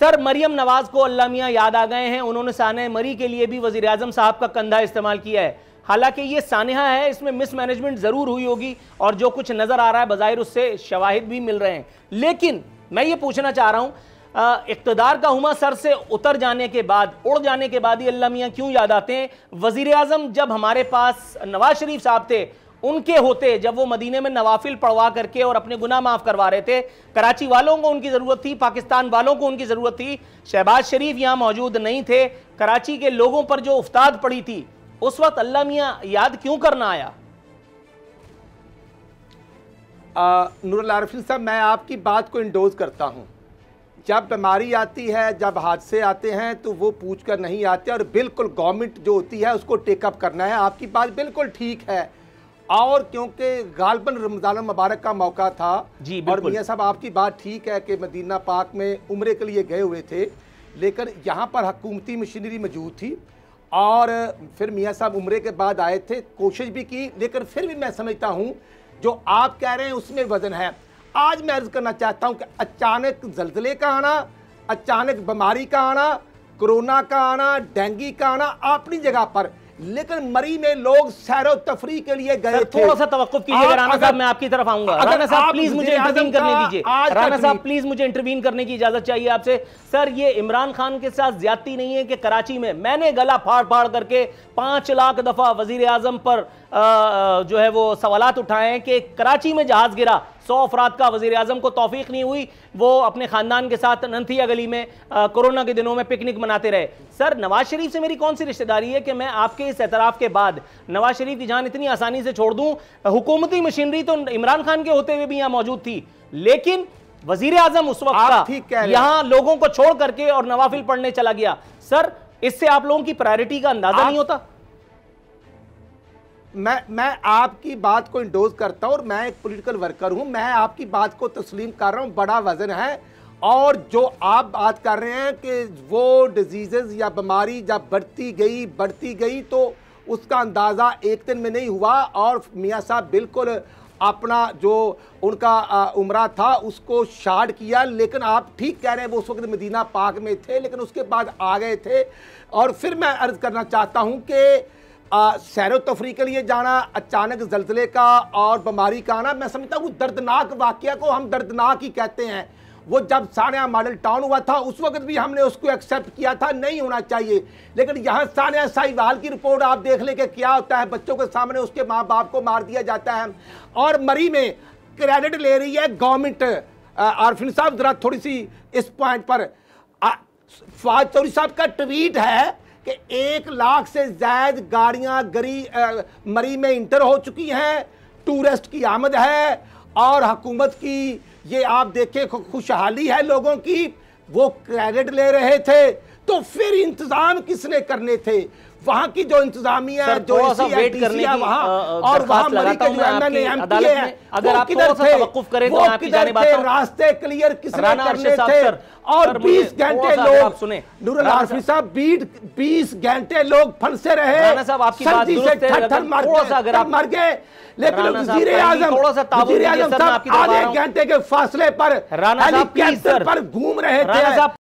sir Maryam Nawaz को अल्लाह याद आ गए हैं उन्होंने सान मरी के लिए भी वजी अजम साहब का कंधा इस्तेमाल किया है हालांकि ये सानहा है इसमें मिसमैनेजमेंट ज़रूर हुई होगी और जो कुछ नज़र आ रहा है बाहर उससे शवाहिद भी मिल रहे हैं लेकिन मैं ये पूछना चाह रहा हूँ इकतदार का हुमा सर से उतर जाने के बाद उड़ जाने के बाद ही अल्लाह मियाँ क्यों याद आते हैं वजीर अजम जब हमारे पास नवाज शरीफ साहब थे उनके होते जब वो मदीने में नवाफिल पढ़वा करके और अपने गुना माफ़ करवा रहे थे कराची वालों को उनकी ज़रूरत थी पाकिस्तान वालों को उनकी ज़रूरत थी शहबाज शरीफ यहाँ मौजूद नहीं थे कराची के लोगों पर जो उफ्ताद पड़ी थी उस वक्त अल्लाह मियाँ याद क्यों करना आया नूरल आरफी साहब मैं आपकी बात को इंडोज करता हूँ जब बीमारी आती है जब हादसे आते हैं तो वो पूछ कर नहीं आते और बिल्कुल गवर्नमेंट जो होती है उसको टेकअप करना है आपकी बात बिल्कुल ठीक है और क्योंकि गालबन रमजान मुबारक का मौका था जी और मियाँ साहब आपकी बात ठीक है कि मदीना पाक में उम्र के लिए गए हुए थे लेकिन यहाँ पर हकूमती मशीनरी मौजूद थी और फिर मियाँ साहब उम्र के बाद आए थे कोशिश भी की लेकिन फिर भी मैं समझता हूँ जो आप कह रहे हैं उसमें वजन है आज मैं अर्ज़ करना चाहता हूँ कि अचानक जलजले का आना अचानक बीमारी का आना कोरोना का आना डेंगी का आना अपनी जगह पर लेकिन मरी में लोग सैरो तफरी के लिए गए थोड़ा सा तवक्फ कीजिए राणा साहब मैं आपकी तरफ आऊंगा राणा साहब प्लीज मुझे इंटरवीन करने दीजिए राणा साहब प्लीज मुझे इंटरवीन करने की इजाजत चाहिए आपसे सर ये इमरान खान के साथ ज्यादती नहीं है कि कराची में मैंने गला फाड़ फाड़ करके पांच लाख दफा वजीर आजम पर जो है वो सवाल उठाए कि कराची में जहाज गिरा सौ अफराद का वजीर आजम को तोफीक नहीं हुई वो अपने ख़ानदान के साथ नंथिया गली में कोरोना के दिनों में पिकनिक मनाते रहे सर नवाज शरीफ से मेरी कौन सी रिश्तेदारी है कि मैं आपके इस एतराफ़ के बाद नवाज शरीफ की जान इतनी आसानी से छोड़ दूँ हुकूमती मशीनरी तो इमरान खान के होते हुए भी यहाँ मौजूद थी लेकिन वजीर आजम उस वक्त यहाँ लोगों को छोड़ करके और नवाफिल पढ़ने चला गया सर इससे आप लोगों की प्रायोरिटी का अंदाजा नहीं होता मैं मैं आपकी बात को इंडोज करता हूं और मैं एक पॉलिटिकल वर्कर हूं मैं आपकी बात को तस्लीम कर रहा हूं बड़ा वजन है और जो आप बात कर रहे हैं कि वो डिजीज़ या बीमारी जब बढ़ती गई बढ़ती गई तो उसका अंदाज़ा एक दिन में नहीं हुआ और मियाँ साहब बिल्कुल अपना जो उनका उम्र था उसको शार्ट किया लेकिन आप ठीक कह रहे हैं वो उस वक्त मदीना पाक में थे लेकिन उसके बाद आ गए थे और फिर मैं अर्ज़ करना चाहता हूँ कि सैर तफरी के लिए जाना अचानक जल्जले का और बीमारी का आना मैं समझता हूँ दर्दनाक वाक्य को हम दर्दनाक ही कहते हैं वो जब सान्या मॉडल टाउन हुआ था उस वक्त भी हमने उसको एक्सेप्ट किया था नहीं होना चाहिए लेकिन यहाँ सान्या साहिवाल की रिपोर्ट आप देख लें कि क्या होता है बच्चों के सामने उसके माँ बाप को मार दिया जाता है और मरी में क्रेडिट ले रही है गवर्नमेंट आरफिन साहब जरा थोड़ी सी इस पॉइंट पर फवाद चौधरी साहब का ट्वीट है कि एक लाख से जायद गाड़ियाँ गरी आ, मरी में इंटर हो चुकी हैं टूरिस्ट की आमद है और हकूमत की ये आप देखें खुशहाली है लोगों की वो क्रेडिट ले रहे थे तो फिर इंतज़ाम किसने करने थे वहाँ की जो इंतजामिया जो वेट करने की वहाँ और वहाँ मरीके ने अगर आप किधर से वकूफ करें तो आपकी जाने बात रास्ते क्लियर किस करने थे और 20 घंटे लोग सुने आरफी साहब बीस घंटे लोग फंसे रहे साहब अगर आप मर गए लेकिन वजीर आजम वजीर आजम साहब आधे घंटे के फासले पर हेलीकॉप्टर पर घूम रहे थे